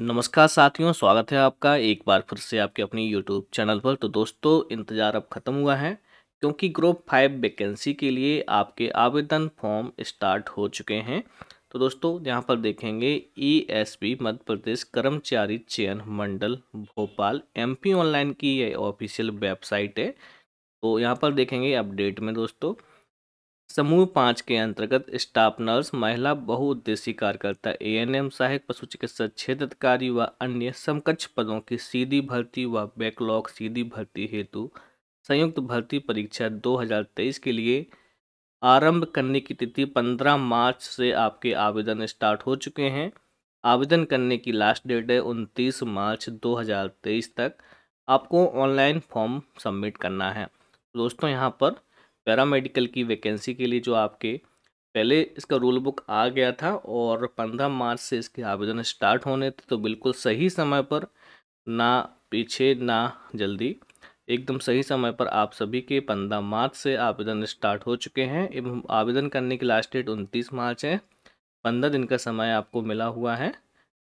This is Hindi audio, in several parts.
नमस्कार साथियों स्वागत है आपका एक बार फिर से आपके अपनी यूट्यूब चैनल पर तो दोस्तों इंतज़ार अब ख़त्म हुआ है क्योंकि ग्रुप फाइव वैकेंसी के लिए आपके आवेदन फॉर्म स्टार्ट हो चुके हैं तो दोस्तों यहाँ पर देखेंगे पी e मध्य प्रदेश कर्मचारी चयन मंडल भोपाल एमपी ऑनलाइन की ये ऑफिशियल वेबसाइट है तो यहाँ पर देखेंगे अपडेट में दोस्तों समूह पाँच के अंतर्गत स्टाफ नर्स महिला बहुउद्देशीय कार्यकर्ता ए एन एम सहायक पशु चिकित्सा क्षेत्र अधिकारी व अन्य समकक्ष पदों की सीधी भर्ती व बैकलॉग सीधी भर्ती हेतु संयुक्त भर्ती परीक्षा 2023 के लिए आरंभ करने की तिथि 15 मार्च से आपके आवेदन स्टार्ट हो चुके हैं आवेदन करने की लास्ट डेट है उनतीस मार्च दो तक आपको ऑनलाइन फॉर्म सबमिट करना है दोस्तों यहाँ पर पैरामेडिकल की वैकेंसी के लिए जो आपके पहले इसका रूल बुक आ गया था और पंद्रह मार्च से इसके आवेदन स्टार्ट होने थे तो बिल्कुल सही समय पर ना पीछे ना जल्दी एकदम सही समय पर आप सभी के पंद्रह मार्च से आवेदन स्टार्ट हो चुके हैं एवं आवेदन करने की लास्ट डेट उनतीस मार्च है पंद्रह दिन का समय आपको मिला हुआ है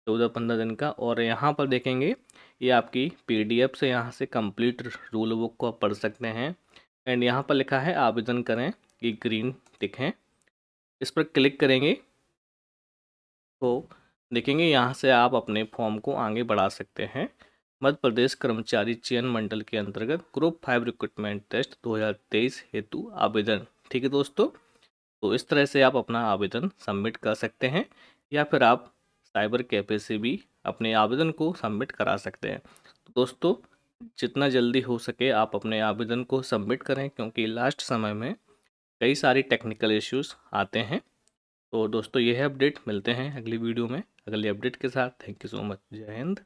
चौदह पंद्रह दिन का और यहाँ पर देखेंगे ये आपकी पीडीएफ से यहाँ से कंप्लीट रूल बुक को आप पढ़ सकते हैं एंड यहाँ पर लिखा है आवेदन करें ये ग्रीन टिक है इस पर क्लिक करेंगे तो देखेंगे यहाँ से आप अपने फॉर्म को आगे बढ़ा सकते हैं मध्य प्रदेश कर्मचारी चयन मंडल के अंतर्गत ग्रुप फाइव रिक्रूटमेंट टेस्ट 2023 हेतु आवेदन ठीक है दोस्तों तो इस तरह से आप अपना आवेदन सबमिट कर सकते हैं या फिर आप साइबर कैफे से भी अपने आवेदन को सबमिट करा सकते हैं तो दोस्तों जितना जल्दी हो सके आप अपने आवेदन को सबमिट करें क्योंकि लास्ट समय में कई सारी टेक्निकल इश्यूज आते हैं तो दोस्तों यह अपडेट मिलते हैं अगली वीडियो में अगली अपडेट के साथ थैंक यू सो मच जय हिंद